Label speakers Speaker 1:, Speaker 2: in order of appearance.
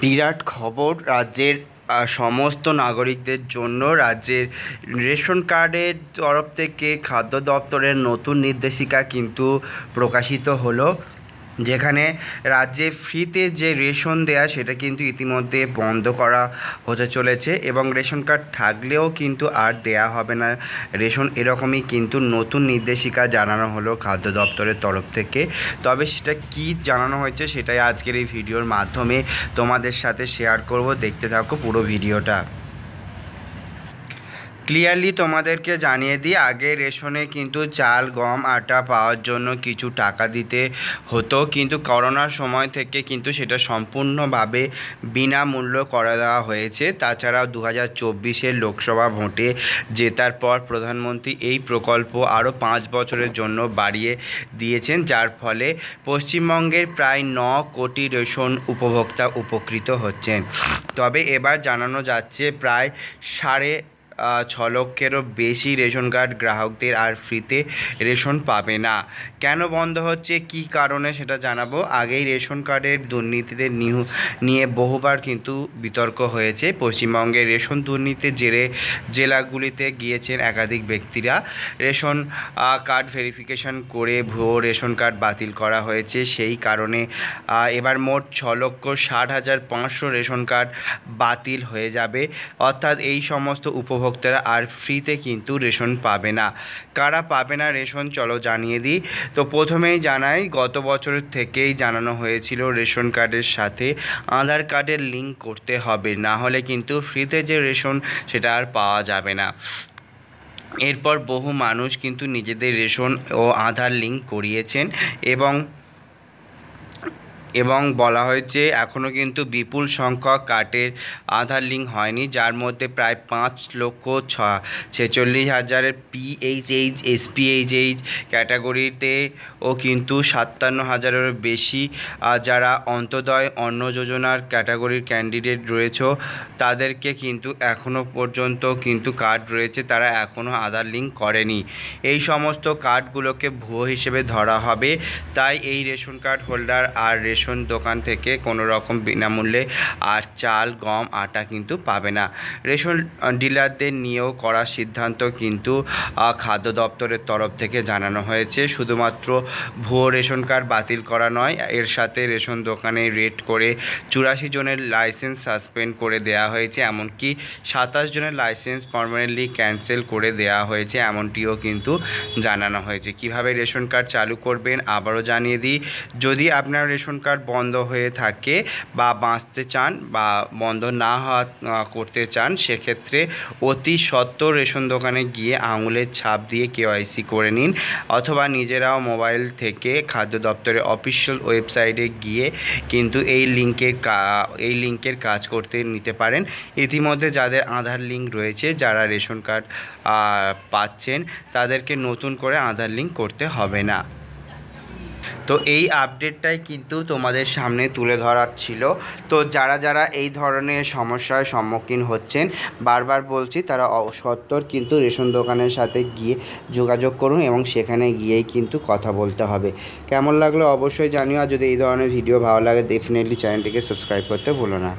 Speaker 1: বিরাট খবর রাজ্যের সমস্ত নাগরিকদের জন্য রাজ্যের রেশন কার্ডের তরফ থেকে খাদ্য দপ্তরের নতুন নির্দেশিকা কিন্তু প্রকাশিত হলো যেখানে রাজ্যে ফ্রিতে যে রেশন দেয়া সেটা কিন্তু ইতিমধ্যে বন্ধ করা হতে চলেছে এবং রেশন কার্ড থাকলেও কিন্তু আর দেয়া হবে না রেশন এরকমই কিন্তু নতুন নির্দেশিকা জানানো হলো খাদ্য দপ্তরের তরফ থেকে তবে সেটা কি জানানো হয়েছে সেটাই আজকের এই ভিডিওর মাধ্যমে তোমাদের সাথে শেয়ার করব দেখতে থাকো পুরো ভিডিওটা ক্লিয়ারলি তোমাদেরকে জানিয়ে দিই আগে রেশনে কিন্তু চাল গম আটা পাওয়ার জন্য কিছু টাকা দিতে হতো কিন্তু করোনার সময় থেকে কিন্তু সেটা সম্পূর্ণভাবে বিনামূল্য করে দেওয়া হয়েছে তাছাড়াও দু হাজার চব্বিশের লোকসভা ভোটে জেতার পর প্রধানমন্ত্রী এই প্রকল্প আরও পাঁচ বছরের জন্য বাড়িয়ে দিয়েছেন যার ফলে পশ্চিমবঙ্গের প্রায় ন কোটি রেশন উপভোক্তা উপকৃত হচ্ছেন তবে এবার জানানো যাচ্ছে প্রায় সাড়ে ছ লক্ষেরও বেশি রেশন কার্ড গ্রাহকদের আর ফ্রিতে রেশন পাবে না কেন বন্ধ হচ্ছে কি কারণে সেটা জানাবো আগেই রেশন কার্ডের দুর্নীতিদের নিয়ে বহুবার কিন্তু বিতর্ক হয়েছে পশ্চিমবঙ্গের রেশন দুর্নীতির জেরে জেলাগুলিতে গিয়েছেন একাধিক ব্যক্তিরা রেশন কার্ড ভেরিফিকেশন করে ভুয়ো রেশন কার্ড বাতিল করা হয়েছে সেই কারণে এবার মোট ছ লক্ষ ষাট হাজার পাঁচশো রেশন কার্ড বাতিল হয়ে যাবে অর্থাৎ এই সমস্ত উপভোগ ভোক্তারা আর ফ্রিতে কিন্তু রেশন পাবে না কারা পাবে না রেশন চলো জানিয়ে দিই তো প্রথমেই জানাই গত বছর থেকেই জানানো হয়েছিল রেশন কার্ডের সাথে আধার কার্ডের লিঙ্ক করতে হবে না হলে কিন্তু ফ্রিতে যে রেশন সেটা আর পাওয়া যাবে না এরপর বহু মানুষ কিন্তু নিজেদের রেশন ও আধার লিঙ্ক করিয়েছেন এবং এবং বলা হয়েছে এখনও কিন্তু বিপুল সংখ্যক কার্ডের আধার লিঙ্ক হয়নি যার মধ্যে প্রায় পাঁচ লক্ষ ছ ছেচল্লিশ হাজারের পিএইচএইচ এসপিএইচএইচ ক্যাটাগরিতে ও কিন্তু সাতান্ন হাজারেরও বেশি যারা অন্তদয় অন্ন যোজনার ক্যাটাগরির ক্যান্ডিডেট রয়েছে তাদেরকে কিন্তু এখনও পর্যন্ত কিন্তু কার্ড রয়েছে তারা এখনও আধার লিঙ্ক করেনি এই সমস্ত কার্ডগুলোকে ভুয়ো হিসেবে ধরা হবে তাই এই রেশন কার্ড হোল্ডার আর রেশন দোকান থেকে কোনো রকম বিনামূল্যে আর চাল গম আটা কিন্তু পাবে না রেশন ডিলারদের নিয়েও করা সিদ্ধান্ত কিন্তু খাদ্য দপ্তরের তরফ থেকে জানানো হয়েছে শুধুমাত্র ভুয়ো রেশন কার্ড বাতিল করা নয় এর সাথে রেশন দোকানে রেড করে চুরাশি জনের লাইসেন্স সাসপেন্ড করে দেয়া হয়েছে এমনকি সাতাশ জনের লাইসেন্স পারমানেন্টলি ক্যান্সেল করে দেয়া হয়েছে এমনটিও কিন্তু জানানো হয়েছে কিভাবে রেশন কার্ড চালু করবেন আবারও জানিয়ে দিই যদি আপনার রেশন কার্ড কার্ড বন্ধ হয়ে থাকে বা বাঁচতে চান বা বন্ধ না হওয়া করতে চান সেক্ষেত্রে অতি সত্ত্বর রেশন দোকানে গিয়ে আঙুলের ছাপ দিয়ে কেওয়াইসি করে নিন অথবা নিজেরাও মোবাইল থেকে খাদ্য দপ্তরের অফিসিয়াল ওয়েবসাইটে গিয়ে কিন্তু এই লিঙ্কের এই লিঙ্কের কাজ করতে নিতে পারেন ইতিমধ্যে যাদের আধার লিঙ্ক রয়েছে যারা রেশন কার্ড পাচ্ছেন তাদেরকে নতুন করে আধার লিঙ্ক করতে হবে না তো এই আপডেটটাই কিন্তু তোমাদের সামনে তুলে ধরার ছিল তো যারা যারা এই ধরনের সমস্যার সম্মুখীন হচ্ছেন বারবার বলছি তারা সত্তর কিন্তু রেশন দোকানের সাথে গিয়ে যোগাযোগ করুন এবং সেখানে গিয়েই কিন্তু কথা বলতে হবে কেমন লাগলো অবশ্যই জানিও আর যদি এই ধরনের ভিডিও ভালো লাগে ডেফিনেটলি চ্যানেলটিকে সাবস্ক্রাইব করতে ভুলো না